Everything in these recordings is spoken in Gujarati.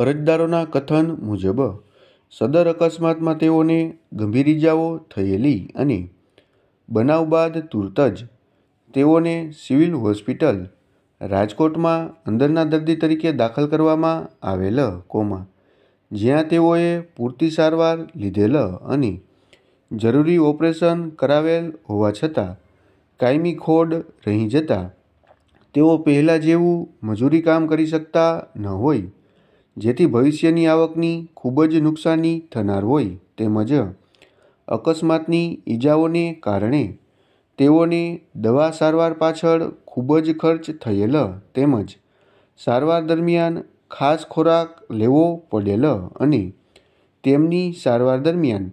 અરજદારોના કથન મુજબ સદર અકસ્માતમાં તેઓને ગંભીર ઇજાઓ થયેલી અને બનાવ બાદ તુરત જ તેઓને સિવિલ હોસ્પિટલ રાજકોટમાં અંદરના દર્દી તરીકે દાખલ કરવામાં આવેલ કોમા જ્યાં તેઓએ પૂરતી સારવાર લીધેલ અને જરૂરી ઓપરેશન કરાવેલ હોવા છતાં કાયમી ખોડ રહી જતાં તેઓ પહેલાં જેવું મજૂરી કામ કરી શકતા ન હોય જેથી ભવિષ્યની આવકની ખૂબ જ નુકસાની થનાર હોય તેમજ અકસ્માતની ઈજાઓને કારણે તેઓને દવા સારવાર પાછળ ખૂબ જ ખર્ચ થયેલ તેમજ સારવાર દરમિયાન ખાસ ખોરાક લેવો પડેલ અને તેમની સારવાર દરમિયાન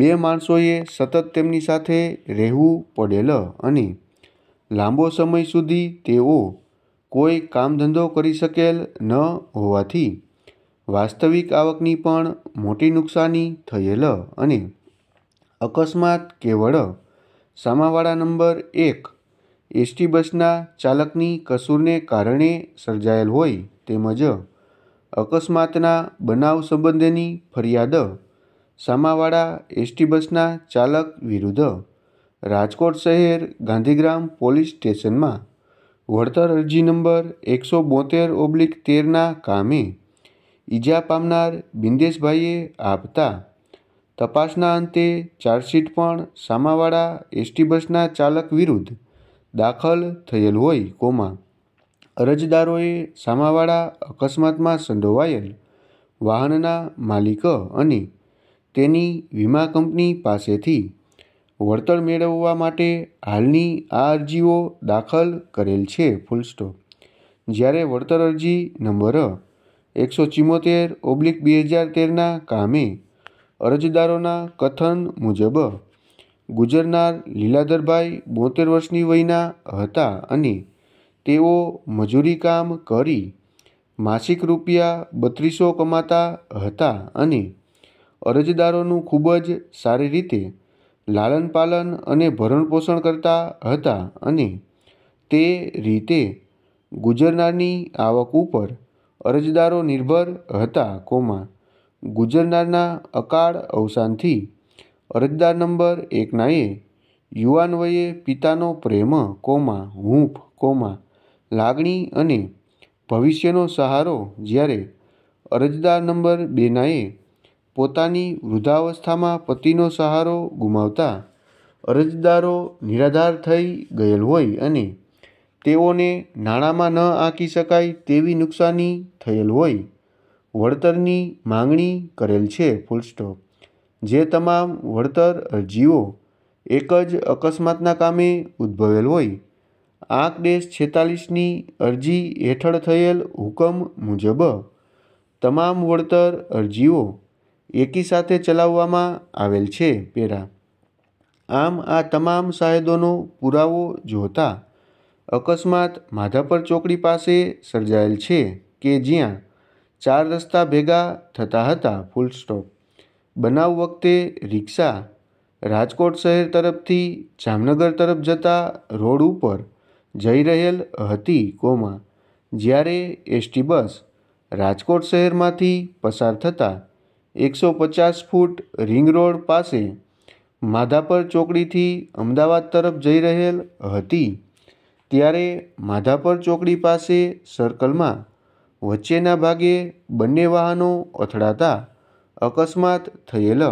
બે માણસોએ સતત તેમની સાથે રહેવું પડેલ અને લાંબો સમય સુધી તેઓ કોઈ કામ ધંધો કરી શકેલ ન હોવાથી વાસ્તવિક આવકની પણ મોટી નુકસાની થયેલ અને અકસ્માત કેવળ સામાવાળા નંબર એક એસટી બસના ચાલકની કસૂરને કારણે સર્જાયેલ હોય તેમજ અકસ્માતના બનાવ સંબંધેની ફરિયાદ સામાવાળા એસટી બસના ચાલક વિરુદ્ધ રાજકોટ શહેર ગાંધીગ્રામ પોલીસ સ્ટેશનમાં વળતર અરજી નંબર એકસો બોતેર ઓબ્લિક તેરના કામે ઈજા પામનાર બિંદેશભાઈએ આપતા તપાસના અંતે ચાર્જશીટ પણ સામાવાળા એસટી બસના ચાલક વિરુદ્ધ દાખલ થયેલ હોય કોમાં અરજદારોએ સામાવાળા અકસ્માતમાં સંડોવાયેલ વાહનના માલિક અને તેની વીમા કંપની પાસેથી વળતર મેળવવા માટે હાલની આ અરજીઓ દાખલ કરેલ છે ફૂલ સ્ટોપ જ્યારે વળતર અરજી નંબર એકસો ચુંમોતેર ઓબ્લિક બે હજાર તેરના કામે અરજદારોના કથન મુજબ ગુજરનાર લીલાધરભાઈ બોતેર વર્ષની વયના હતા અને તેઓ મજૂરી કામ કરી માસિક રૂપિયા બત્રીસો કમાતા હતા અને અરજદારોનું ખૂબ જ સારી રીતે લાલન પાલન અને ભરણપોષણ કરતા હતા અને તે રીતે ગુજરનારની આવક ઉપર અરજદારો નિર્ભર હતા કોમા ગુજરનારના અકાળ અવસાનથી અરજદાર નંબર એકના એ યુવાન વયે પિતાનો પ્રેમ કોમા હૂંફ કોમા લાગણી અને ભવિષ્યનો સહારો જ્યારે અરજદાર નંબર બેનાએ પોતાની વૃદ્ધાવસ્થામાં પતિનો સહારો ગુમાવતા અરજદારો નિરાધાર થઈ ગયેલ હોય અને તેઓને નાણાંમાં ન આંકી શકાય તેવી નુકસાની થયેલ હોય વળતરની માંગણી કરેલ છે ફૂલસ્ટોપ જે તમામ વળતર અરજીઓ એક જ અકસ્માતના કામે ઉદ્ભવેલ હોય આંક દેશ છેતાલીસની અરજી હેઠળ થયેલ હુકમ મુજબ તમામ વળતર અરજીઓ એકી સાથે ચલાવવામાં આવેલ છે પેરા આમ આ તમામ સાયદોનો પુરાવો જોતાં અકસ્માત માધાપર ચોકડી પાસે સર્જાયેલ છે કે જ્યાં ચાર રસ્તા ભેગા થતા હતા ફૂલ સ્ટોપ બનાવ વખતે રિક્ષા રાજકોટ શહેર તરફથી જામનગર તરફ જતા રોડ ઉપર જઈ રહેલ હતી કોમાં જ્યારે એસટી બસ રાજકોટ શહેરમાંથી પસાર થતાં એકસો પચાસ ફૂટ રિંગ રોડ પાસે માધાપર ચોકડીથી અમદાવાદ તરફ જઈ રહેલ હતી ત્યારે માધાપર ચોકડી પાસે સર્કલમાં વચ્ચેના ભાગે બંને વાહનો અથડાતા અકસ્માત થયેલ